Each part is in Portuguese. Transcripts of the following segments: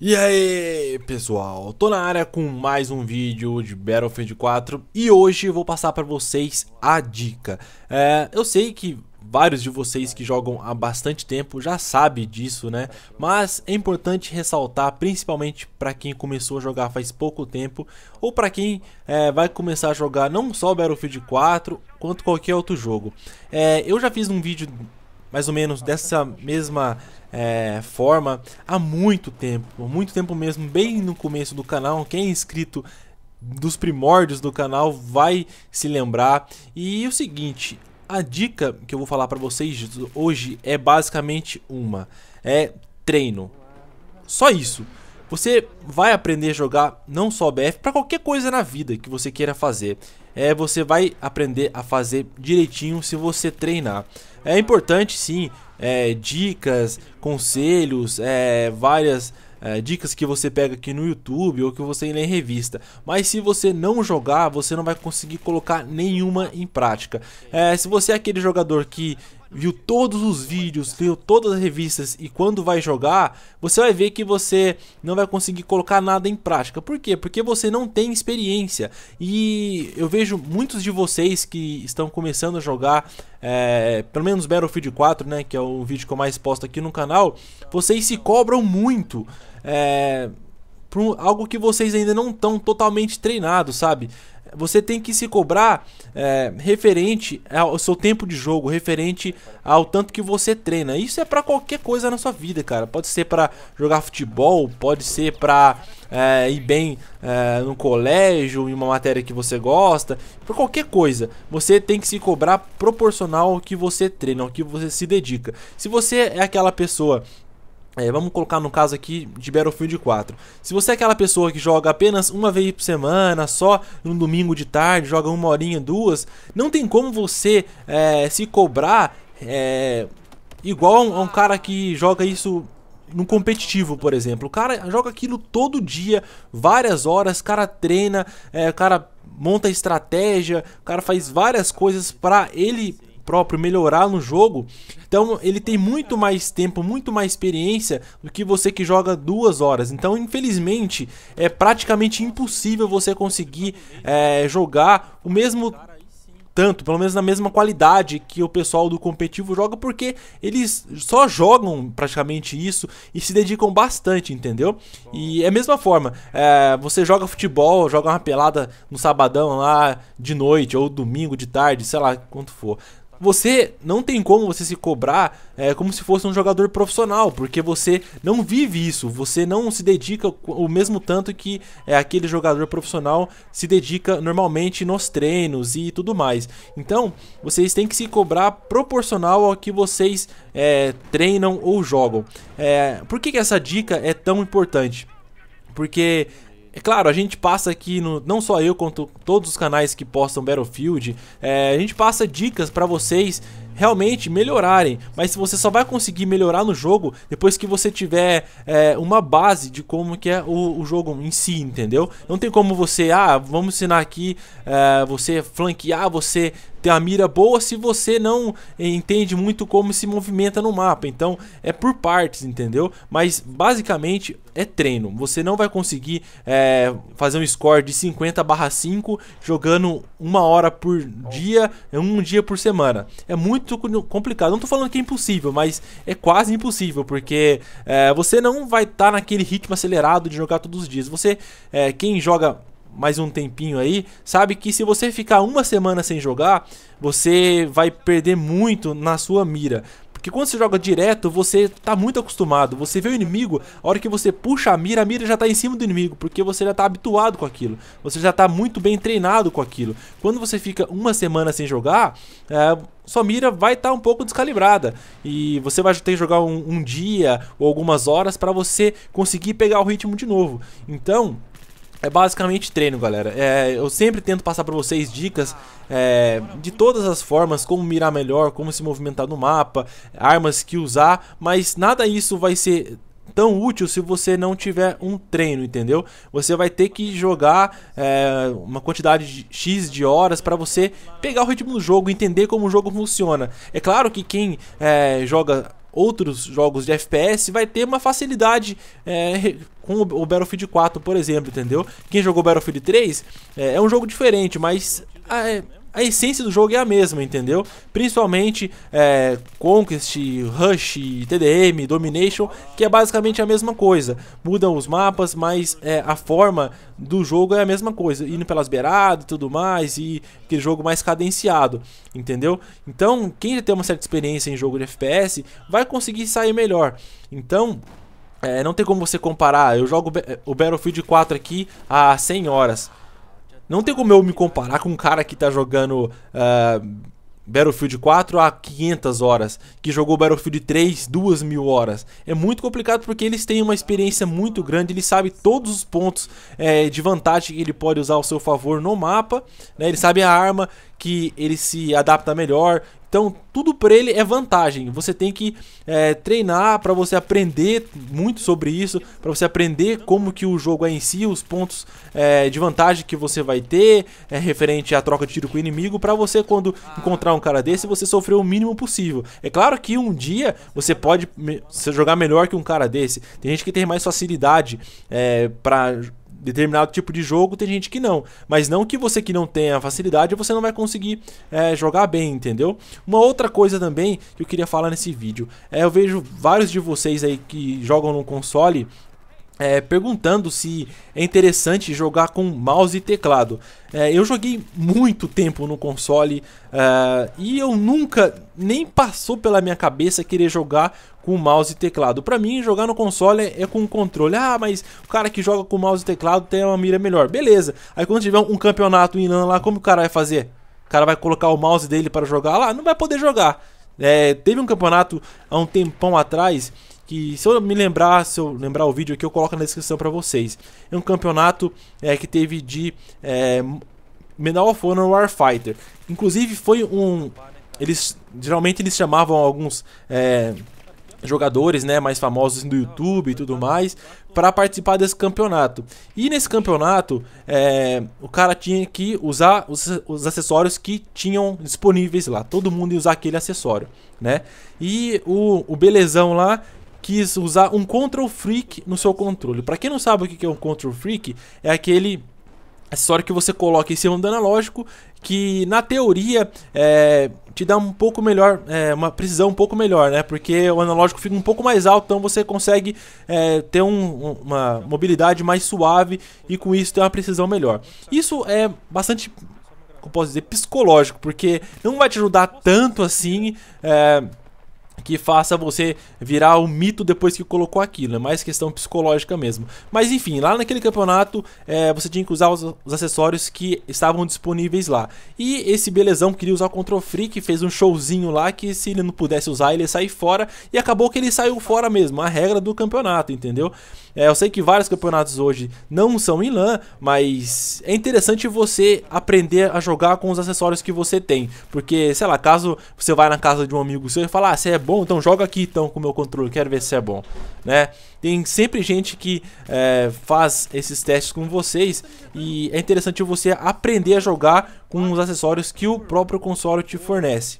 E aí pessoal, tô na área com mais um vídeo de Battlefield 4 e hoje vou passar para vocês a dica. É, eu sei que vários de vocês que jogam há bastante tempo já sabe disso, né? Mas é importante ressaltar, principalmente para quem começou a jogar faz pouco tempo ou para quem é, vai começar a jogar não só Battlefield 4 quanto qualquer outro jogo. É, eu já fiz um vídeo mais ou menos dessa mesma é, forma há muito tempo, muito tempo mesmo, bem no começo do canal. Quem é inscrito dos primórdios do canal vai se lembrar. E é o seguinte, a dica que eu vou falar para vocês hoje é basicamente uma, é treino. Só isso. Você vai aprender a jogar não só BF, para qualquer coisa na vida que você queira fazer é, você vai aprender a fazer direitinho se você treinar. É importante sim, é, dicas, conselhos, é, várias é, dicas que você pega aqui no YouTube ou que você lê em revista. Mas se você não jogar, você não vai conseguir colocar nenhuma em prática. É, se você é aquele jogador que viu todos os vídeos, leu todas as revistas e quando vai jogar, você vai ver que você não vai conseguir colocar nada em prática. Por quê? Porque você não tem experiência. E eu vejo muitos de vocês que estão começando a jogar, é, pelo menos Battlefield 4, né, que é o vídeo que eu mais posto aqui no canal, vocês se cobram muito. É, para um, algo que vocês ainda não estão totalmente treinados, sabe? Você tem que se cobrar é, referente ao seu tempo de jogo, referente ao tanto que você treina. Isso é para qualquer coisa na sua vida, cara. Pode ser para jogar futebol, pode ser para é, ir bem é, no colégio, em uma matéria que você gosta, por qualquer coisa. Você tem que se cobrar proporcional ao que você treina, ao que você se dedica. Se você é aquela pessoa é, vamos colocar no caso aqui de Battlefield 4. Se você é aquela pessoa que joga apenas uma vez por semana, só no domingo de tarde, joga uma horinha, duas, não tem como você é, se cobrar é, igual a um, cara que joga isso no competitivo, por exemplo. O cara joga aquilo todo dia, várias horas, o cara treina, é, o cara monta estratégia, o cara faz várias coisas para ele próprio, melhorar no jogo. Então ele tem muito mais tempo, muito mais experiência do que você que joga duas horas. Então, infelizmente, é praticamente impossível você conseguir é, jogar o mesmo tanto, pelo menos na mesma qualidade que o pessoal do competitivo joga, porque eles só jogam praticamente isso e se dedicam bastante, entendeu? E é a mesma forma, é, você joga futebol, joga uma pelada no sabadão lá de noite ou domingo de tarde, sei lá quanto for você não tem como você se cobrar é, como se fosse um jogador profissional, porque você não vive isso, você não se dedica o mesmo tanto que é, aquele jogador profissional se dedica normalmente nos treinos e tudo mais. Então, vocês têm que se cobrar proporcional ao que vocês é, treinam ou jogam. É, por que, que essa dica é tão importante? Porque é claro, a gente passa aqui, no, não só eu, quanto todos os canais que postam Battlefield, é, a gente passa dicas para vocês realmente melhorarem. Mas você só vai conseguir melhorar no jogo depois que você tiver é, uma base de como que é o, o, jogo em si, entendeu? Não tem como você, ah, vamos ensinar aqui, é, você flanquear, você ter a mira boa se você não entende muito como se movimenta no mapa. Então é por partes, entendeu? Mas basicamente é treino. Você não vai conseguir é, fazer um score de 50/5 jogando uma hora por dia, um dia por semana. É muito muito complicado. Não tô falando que é impossível, mas é quase impossível, porque é, você não vai estar tá naquele ritmo acelerado de jogar todos os dias. Você, é, quem joga mais um tempinho aí, sabe que se você ficar uma semana sem jogar, você vai perder muito na sua mira. Porque quando você joga direto, você tá muito acostumado. Você vê o inimigo, a hora que você puxa a mira, a mira já tá em cima do inimigo, porque você já tá habituado com aquilo. Você já tá muito bem treinado com aquilo. Quando você fica uma semana sem jogar, é, sua mira vai estar tá um pouco descalibrada e você vai ter que jogar um, um dia ou algumas horas para você conseguir pegar o ritmo de novo. Então, é basicamente treino, galera. É, eu sempre tento passar para vocês dicas é, de todas as formas, como mirar melhor, como se movimentar no mapa, armas que usar, mas nada isso vai ser tão útil se você não tiver um treino, entendeu? Você vai ter que jogar é, uma quantidade de X de horas para você pegar o ritmo do jogo, entender como o jogo funciona. É claro que quem é, joga outros jogos de FPS, vai ter uma facilidade é, com o Battlefield 4, por exemplo, entendeu? Quem jogou Battlefield 3 é, é um jogo diferente, mas. Ah, é, a essência do jogo é a mesma, entendeu? Principalmente é, Conquest, Rush, TDM, Domination, que é basicamente a mesma coisa. Mudam os mapas, mas é, a forma do jogo é a mesma coisa, indo pelas beiradas e tudo mais, e aquele jogo mais cadenciado, entendeu? Então, quem já tem uma certa experiência em jogo de FPS, vai conseguir sair melhor. Então... É, não tem como você comparar, eu jogo o Battlefield 4 aqui há 100 horas não tem como eu me comparar com um cara que tá jogando uh, Battlefield 4 a 500 horas, que jogou Battlefield 3 duas mil horas. É muito complicado porque eles têm uma experiência muito grande, ele sabe todos os pontos eh, de vantagem que ele pode usar ao seu favor no mapa, né? ele sabe a arma que ele se adapta melhor. Então, tudo para ele é vantagem. Você tem que é, treinar para você aprender muito sobre isso, para você aprender como que o jogo é em si, os pontos é, de vantagem que você vai ter é, referente à troca de tiro com o inimigo, para você quando encontrar um cara desse, você sofrer o mínimo possível. É claro que um dia você pode me jogar melhor que um cara desse. Tem gente que tem mais facilidade é, para determinado tipo de jogo, tem gente que não. Mas não que você que não tenha facilidade, você não vai conseguir é, jogar bem, entendeu? Uma outra coisa também que eu queria falar nesse vídeo. É, eu vejo vários de vocês aí que jogam no console é, perguntando se é interessante jogar com mouse e teclado. É, eu joguei muito tempo no console é, e eu nunca nem passou pela minha cabeça querer jogar com mouse e teclado. Para mim, jogar no console é, é com controle. Ah, mas o cara que joga com mouse e teclado tem uma mira melhor. Beleza. Aí quando tiver um campeonato em LAN lá, como o cara vai fazer? O cara vai colocar o mouse dele para jogar lá? Não vai poder jogar. É, teve um campeonato há um tempão atrás que se eu me lembrar, se eu lembrar o vídeo aqui, eu coloco na descrição para vocês. É um campeonato é, que teve de é, Medal of Honor Warfighter. Inclusive foi um... Eles, geralmente eles chamavam alguns é, jogadores né, mais famosos do YouTube e tudo mais para participar desse campeonato. E nesse campeonato, é, o cara tinha que usar os, os, acessórios que tinham disponíveis lá. Todo mundo ia usar aquele acessório, né? E o, o Belezão lá, quis usar um Control Freak no seu controle. Para quem não sabe o que é um Control Freak, é aquele acessório que você coloca em cima do analógico que na teoria é, te dá um pouco melhor, é, uma precisão um pouco melhor, né? Porque o analógico fica um pouco mais alto, então você consegue é, ter um, uma mobilidade mais suave e com isso ter uma precisão melhor. Isso é bastante, como posso dizer, psicológico, porque não vai te ajudar tanto assim. É, que faça você virar o um mito depois que colocou aquilo. É mais questão psicológica mesmo. Mas enfim, lá naquele campeonato é, você tinha que usar os, os, acessórios que estavam disponíveis lá. E esse belezão queria usar o Control Freak, fez um showzinho lá que se ele não pudesse usar, ele ia sair fora. E acabou que ele saiu fora mesmo, a regra do campeonato, entendeu? É, eu sei que vários campeonatos hoje não são em LAN, mas é interessante você aprender a jogar com os acessórios que você tem. Porque, sei lá, caso você vai na casa de um amigo seu e falar, ah, você é bom bom? Então joga aqui então com o meu controle, quero ver se é bom, né? Tem sempre gente que é, faz esses testes com vocês e é interessante você aprender a jogar com os acessórios que o próprio console te fornece.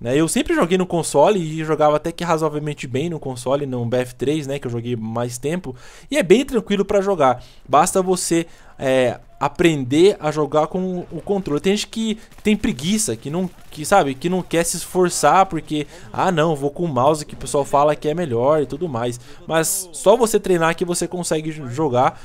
Né? Eu sempre joguei no console e jogava até que razoavelmente bem no console, no BF3, né, que eu joguei mais tempo, e é bem tranquilo para jogar. Basta você é, aprender a jogar com o controle. Tem gente que tem preguiça, que não, que sabe, que não quer se esforçar porque ah, não, vou com o mouse que o pessoal fala que é melhor e tudo mais. Mas só você treinar que você consegue jogar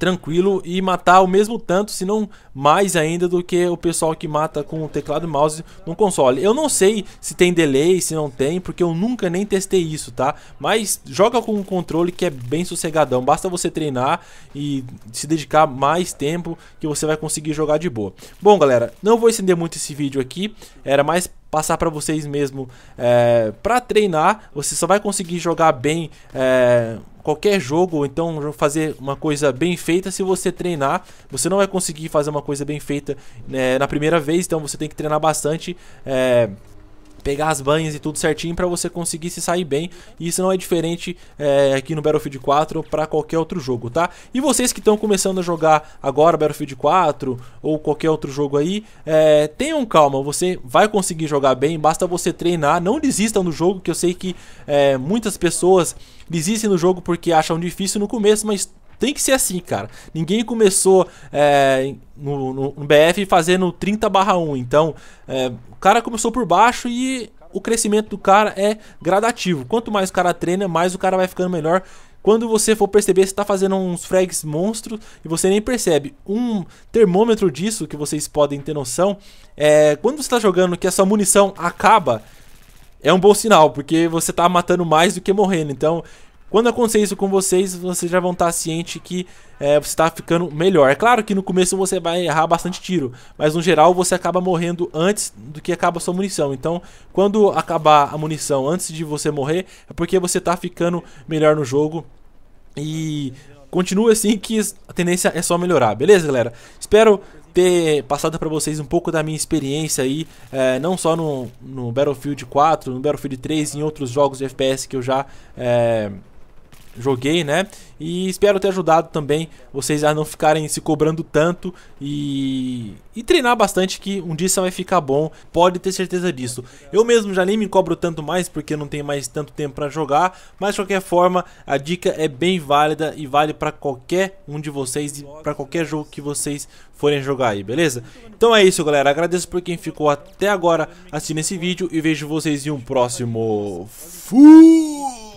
tranquilo e matar o mesmo tanto, se não mais ainda do que o pessoal que mata com o teclado e mouse no console. Eu não sei se tem delay, se não tem, porque eu nunca nem testei isso, tá? Mas joga com o um controle que é bem sossegadão, basta você treinar e se dedicar mais tempo que você vai conseguir jogar de boa. Bom, galera, não vou estender muito esse vídeo aqui, era mais passar para vocês mesmo é, eh, para treinar. Você só vai conseguir jogar bem é, qualquer jogo, ou então fazer uma coisa bem feita se você treinar. Você não vai conseguir fazer uma coisa bem feita né, na primeira vez, então você tem que treinar bastante. É, pegar as banhas e tudo certinho para você conseguir se sair bem. E isso não é diferente é, aqui no Battlefield 4 para qualquer outro jogo, tá? E vocês que estão começando a jogar agora Battlefield 4 ou qualquer outro jogo aí, é, tenham calma, você vai conseguir jogar bem, basta você treinar, não desistam do jogo, que eu sei que é, muitas pessoas desistem do jogo porque acham difícil no começo, mas tem que ser assim, cara. Ninguém começou é, no, no, no, BF fazendo 30 barra 1. Então, é, o cara começou por baixo e o crescimento do cara é gradativo. Quanto mais o cara treina, mais o cara vai ficando melhor. Quando você for perceber, você está fazendo uns frags monstros e você nem percebe. Um termômetro disso, que vocês podem ter noção, é quando você está jogando que a sua munição acaba, é um bom sinal, porque você está matando mais do que morrendo. Então, quando acontecer isso com vocês, vocês já vão estar ciente que é, você está ficando melhor. É claro que no começo você vai errar bastante tiro, mas no geral você acaba morrendo antes do que acaba a sua munição. Então, quando acabar a munição antes de você morrer, é porque você está ficando melhor no jogo. E continua assim que a tendência é só melhorar, beleza, galera? Espero ter passado para vocês um pouco da minha experiência aí, é, não só no, no, Battlefield 4, no Battlefield 3 e em outros jogos de FPS que eu já... É, joguei, né? E espero ter ajudado também vocês a não ficarem se cobrando tanto e, e treinar bastante que um dia isso vai ficar bom, pode ter certeza disso. Eu mesmo já nem me cobro tanto mais porque não tenho mais tanto tempo para jogar, mas de qualquer forma a dica é bem válida e vale para qualquer um de vocês e para qualquer jogo que vocês forem jogar aí, beleza? Então é isso galera, agradeço por quem ficou até agora assistindo esse vídeo e vejo vocês em um próximo... Fui!